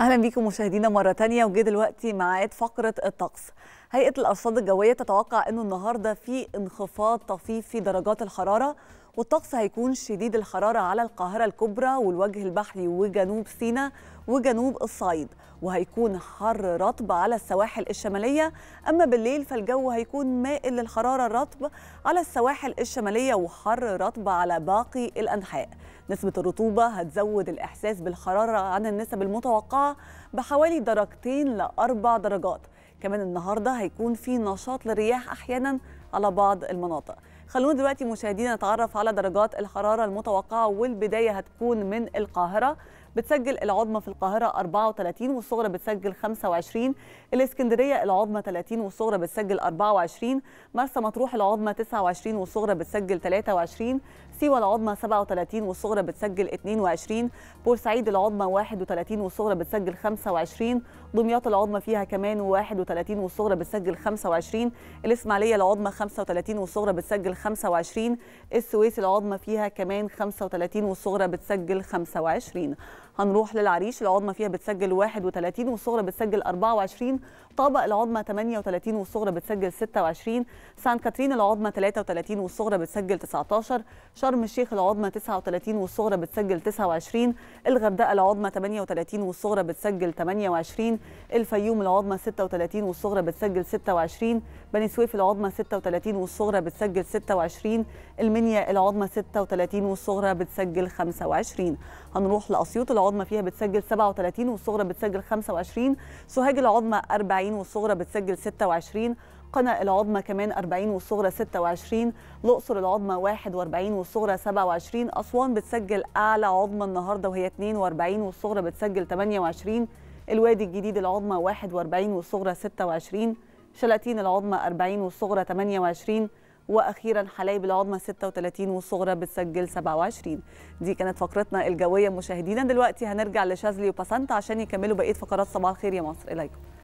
اهلا بيكم مشاهدينا مره تانية وجه دلوقتي معاد فقره الطقس هيئه الارصاد الجويه تتوقع انه النهارده في انخفاض طفيف في درجات الحراره والطقس هيكون شديد الحراره على القاهره الكبرى والوجه البحري وجنوب سيناء وجنوب الصعيد وهيكون حر رطب على السواحل الشماليه اما بالليل فالجو هيكون مائل للحراره الرطب على السواحل الشماليه وحر رطب على باقي الانحاء نسبة الرطوبة هتزود الإحساس بالحرارة عن النسب المتوقعة بحوالي درجتين لأربع درجات كمان النهاردة هيكون في نشاط للرياح أحيانا على بعض المناطق خلونا دلوقتي مشاهدينا نتعرف على درجات الحرارة المتوقعة والبداية هتكون من القاهرة بتسجل العظمى في القاهرة 34 والصغرى بتسجل 25 الإسكندرية العظمى 30 والصغرى بتسجل 24 مرسى مطروح العظمى 29 والصغرى بتسجل 23 سيوة العظمى 37 والصغرى بتسجل 22 بورسعيد العظمى 31 والصغرى بتسجل 25 دمياط العظمى فيها كمان 31 والصغرى بتسجل 25 الإسماعيلية العظمى 35 والصغرى بتسجل 25 السويس العظمى فيها كمان 35 والصغرى بتسجل 25 هنروح للعريش العظمى فيها بتسجل 31 والصغرى بتسجل 24 طابق العظمى 38 والصغرى بتسجل 26 سان كاترين العظمى 33 والصغرى بتسجل 19 شرم الشيخ العظمى 39 والصغرى بتسجل 29 الغردقه العظمى 38 والصغرى بتسجل 28 الفيوم العظمى 36 والصغرى بتسجل 26 بني سويف العظمى 36 والصغرى بتسجل 26 المنيا العظمى 36 والصغرى بتسجل 25 هنروح لاسيوط العظمى فيها بتسجل 37 والصغرى بتسجل 25 سوهاج العظمى 40 والصغرى بتسجل 26 قنا العظمى كمان 40 والصغرى 26 الاقصر العظمى 41 والصغرى 27 اسوان بتسجل اعلى عظمى النهارده وهي 42 والصغرى بتسجل 28 الوادي الجديد العظمى 41 والصغرى 26 شلاتين العظمى 40 والصغرى 28 واخيرا حلايب العظمى 36 والصغرى بتسجل 27 دي كانت فقرتنا الجويه مشاهدينا دلوقتي هنرجع لشاذلي وباسانتا عشان يكملوا بقيه فقرات صباح الخير يا مصر اليكم